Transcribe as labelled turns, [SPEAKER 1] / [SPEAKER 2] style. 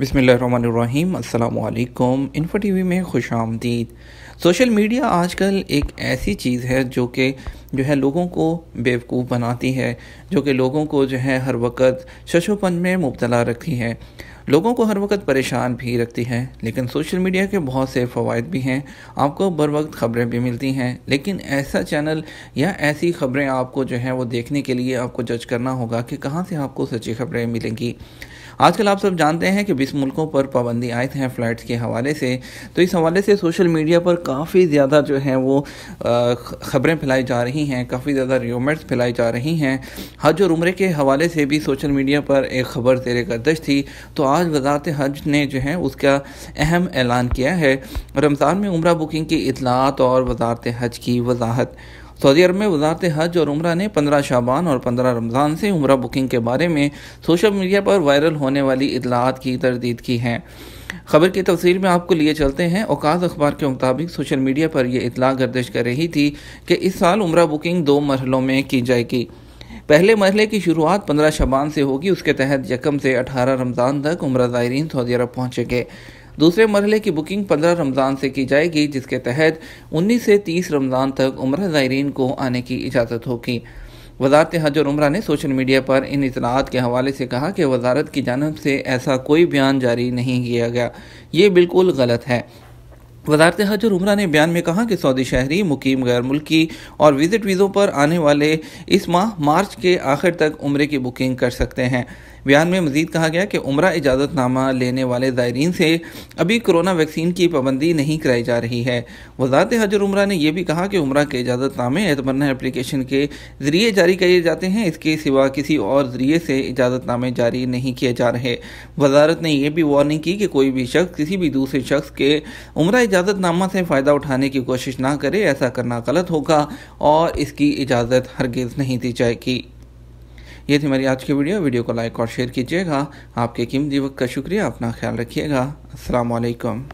[SPEAKER 1] बसमीम् अल्लाम info T V में खुश आमदीद सोशल मीडिया आजकल एक ऐसी चीज़ है जो कि जो है लोगों को बेवकूफ़ बनाती है जो कि लोगों को जो है हर वक्त शशोपन में मुबतला रखती है लोगों को हर वक्त परेशान भी रखती है लेकिन सोशल मीडिया के बहुत से फ़वाद भी हैं आपको बर वक्त ख़बरें भी मिलती हैं लेकिन ऐसा चैनल या ऐसी ख़बरें आपको जो है वो देखने के लिए आपको जज करना होगा कि कहाँ से आपको सच्ची ख़बरें मिलेंगी आजकल आप सब जानते हैं कि बीस मुल्कों पर पाबंदी आए थे फ़्लाइट्स के हवाले से तो इस हवाले से सोशल मीडिया पर काफ़ी ज़्यादा जो है वो ख़बरें फैलाई जा रही हैं काफ़ी ज़्यादा रियोमेंट्स फैलाई जा रही हैं हज और उम्र के हवाले से भी सोशल मीडिया पर एक ख़बर तेरे गर्दश थी तो आज वजारत हज ने जो है उसका अहम ऐलान किया है रमज़ान में उम्र बुकिंग की इतलात और वजारत हज की वजाहत सऊदी अरब में वजारत हज और उम्र ने पंद्रह शाबान और पंद्रह रमज़ान से उम्र बुकिंग के बारे में सोशल मीडिया पर वायरल होने वाली इतलाहत की तरदीद की है खबर की तफसील में आपको लिए चलते हैं औकात अखबार के मुताबिक सोशल मीडिया पर यह इतला गर्दिश कर रही थी कि इस साल उम्र बुकिंग दो मरहलों में की जाएगी पहले मरहले की शुरुआत पंद्रह शबान से होगी उसके तहत यकम से अठारह रमज़ान तक उम्र ज़ायरीन सऊदी अरब पहुँचेंगे दूसरे मरहले की बुकिंग 15 रमज़ान से की जाएगी जिसके तहत 19 से 30 रमज़ान तक उम्र ज़ायरीन को आने की इजाज़त होगी वजारत हज और उम्र ने सोशल मीडिया पर इन इतनात के हवाले से कहा कि वजारत की जानब से ऐसा कोई बयान जारी नहीं किया गया ये बिल्कुल गलत है वजारत हज और उमरा ने बयान में कहा कि सऊदी शहरी मुकीम गैर मुल्की और विजिट वीज़ों पर आने वाले इस माह मार्च के आखिर तक उम्र की बुकिंग कर सकते हैं बयान में मजीद कहा गया कि उम्र इजाज़तनामा लेने वाले ज़ायरीन से अभी कोरोना वैक्सीन की पाबंदी नहीं कराई जा रही है वजारत हज और उमरा ने यह भी कहा कि उम्र के इजाज़तनामे एतमरना एप्लीकेशन के ज़रिए जारी किए जाते हैं इसके सिवा किसी और ज़रिए से इजाज़तनामे जारी नहीं किए जा रहे वजारत ने यह भी वार्निंग की कि कोई भी शख्स किसी भी दूसरे शख्स के उम्र इजाज़तनामा से फ़ायदा उठाने की कोशिश ना करे ऐसा करना गलत होगा और इसकी इजाज़त हरगिज़ नहीं दी जाएगी ये थी मेरी आज की वीडियो वीडियो को लाइक और शेयर कीजिएगा आपके कीमती वक्त का शुक्रिया अपना ख्याल रखिएगा असलकम